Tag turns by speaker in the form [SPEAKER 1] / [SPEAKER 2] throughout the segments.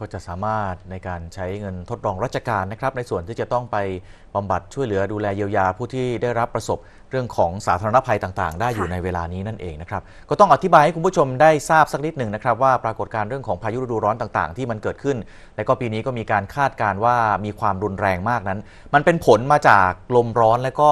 [SPEAKER 1] ก็จะสามารถในการใช้เงินทดลองราชการนะครับ ในส่วนที่จะต้องไปบำบัดช่วยเหลือดูแลเยียวยาผู้ที่ได้รับประสบเรื่องของสาธารณภัยต่างๆได้อยู่ในเวลานี้นั่นเองนะครับก็ต้องอธิบายให้คุณผู้ชมได้ทราบสักนิดหนึ่งนะครับ ว่าปรากฏการณ์เรื่องของพายุฤดูร้อนต่างๆที่มันเกิดขึ้น และก็ปีนี้ก็มีการคาดการว่ามีความรุนแรงมากนั้น มันเป็นผลมาจากลมร้อนและก็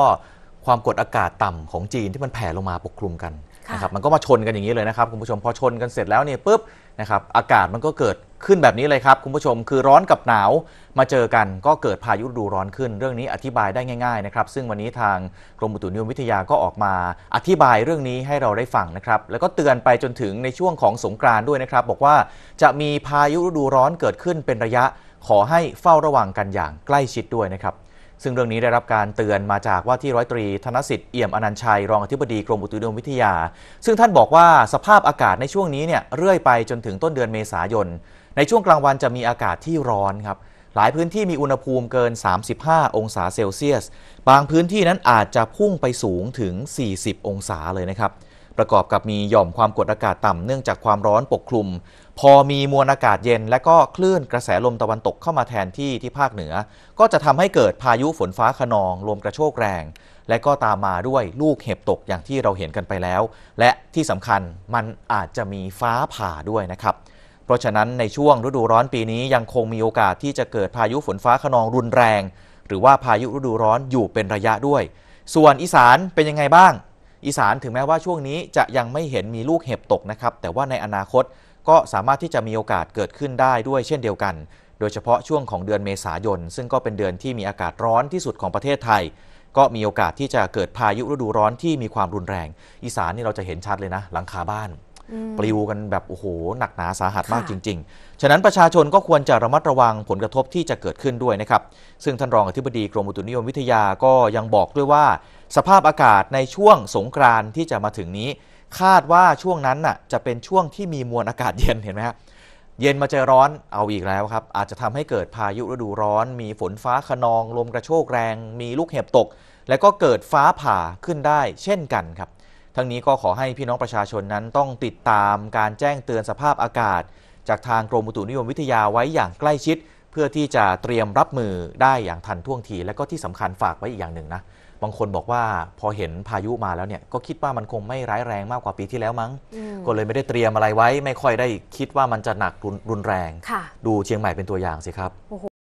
[SPEAKER 1] ความกดอากาศต่ำของจีนที่มันแผ่ลงมาปกคลุมกันนะครับ มันก็มาชนกันอย่างนี้เลยนะครับคุณผู้ชมพอชนกันเสร็จแล้วเนี่ยปุ๊บนะครับอากาศมันก็เกิดขึ้นแบบนี้เลยครับคุณผู้ชมคือร้อนกับหนาวมาเจอกันก็เกิดพายุฤดูร้อนขึ้นเรื่องนี้อธิบายได้ง่ายๆนะครับซึ่งวันนี้ทางกรมอุตุนิยมวิทยาก็ออกมาอธิบายเรื่องนี้ให้เราได้ฟังนะครับ แล้วก็เตือนไปจนถึงในช่วงของสงกรานด้วยนะครับ บอกว่าจะมีพายุฤดูร้อนเกิดขึ้นเป็นระยะขอให้เฝ้าระวังกันอย่างใกล้ชิดด้วยนะครับซึ่งเรื่องนี้ได้รับการเตือนมาจากว่าที่ร้อยตรีธนสิทธิ์เอี่ยมอนันชัยรองอธิบดีกรมอุตุนิยมวิทยา ซึ่งท่านบอกว่าสภาพอากาศในช่วงนี้เนี่ยเรื่อยไปจนถึงต้นเดือนเมษายน ในช่วงกลางวันจะมีอากาศที่ร้อนครับ หลายพื้นที่มีอุณหภูมิเกิน 35 องศาเซลเซียส บางพื้นที่นั้นอาจจะพุ่งไปสูงถึง 40 องศาเลยนะครับประกอบกับมีหย่อมความกดอากาศต่ำเนื่องจากความร้อนปกคลุม พอมีมวลอากาศเย็น และก็คลื่นกระแสลมตะวันตกเข้ามาแทนที่ที่ภาคเหนือ ก็จะทำให้เกิดพายุฝนฟ้าขนองลมกระโชกแรง และก็ตามมาด้วยลูกเห็บตกอย่างที่เราเห็นกันไปแล้ว และที่สำคัญมันอาจจะมีฟ้าผ่าด้วยนะครับ เพราะฉะนั้นในช่วงฤดูร้อนปีนี้ยังคงมีโอกาสที่จะเกิดพายุฝนฟ้าขนองรุนแรง หรือว่าพายุฤดูร้อนอยู่เป็นระยะด้วย ส่วนอีสานเป็นยังไงบ้างอีสานถึงแม้ว่าช่วงนี้จะยังไม่เห็นมีลูกเห็บตกนะครับแต่ว่าในอนาคตก็สามารถที่จะมีโอกาสเกิดขึ้นได้ด้วยเช่นเดียวกัน โดยเฉพาะช่วงของเดือนเมษายน ซึ่งก็เป็นเดือนที่มีอากาศร้อนที่สุดของประเทศไทย ก็มีโอกาสที่จะเกิดพายุฤดูร้อนที่มีความรุนแรง อีสานนี่เราจะเห็นชัดเลยนะหลังคาบ้านปลิวกันแบบโอ้โหหนักหนาสาหัสมากจริงๆ ฉะนั้นประชาชนก็ควรจะระมัดระวังผลกระทบที่จะเกิดขึ้นด้วยนะครับ ซึ่งท่านรองอธิบดีกรมอุตุนิยมวิทยาก็ยังบอกด้วยว่า สภาพอากาศในช่วงสงกรานที่จะมาถึงนี้ คาดว่าช่วงนั้นน่ะจะเป็นช่วงที่มีมวลอากาศเย็นเห็นไหมครับเย็นมาเจอร้อนเอาอีกแล้วครับ อาจจะทำให้เกิดพายุฤดูร้อน มีฝนฟ้าขนอง ลมกระโชกแรง มีลูกเห็บตก และก็เกิดฟ้าผ่าขึ้นได้ เช่นกันครับทั้งนี้ก็ขอให้พี่น้องประชาชนนั้นต้องติดตามการแจ้งเตือนสภาพอากาศจากทางกรมอุตุนิยมวิทยาไว้อย่างใกล้ชิด เพื่อที่จะเตรียมรับมือได้อย่างทันท่วงที และก็ที่สำคัญฝากไว้อีกอย่างหนึ่งนะบางคนบอกว่าพอเห็นพายุมาแล้วเนี่ยก็คิดว่ามันคงไม่ร้ายแรงมากกว่าปีที่แล้วมั้งก็เลยไม่ได้เตรียมอะไรไว้ไม่ค่อยได้คิดว่ามันจะหนักรุนแรงดูเชียงใหม่เป็นตัวอย่างสิครับ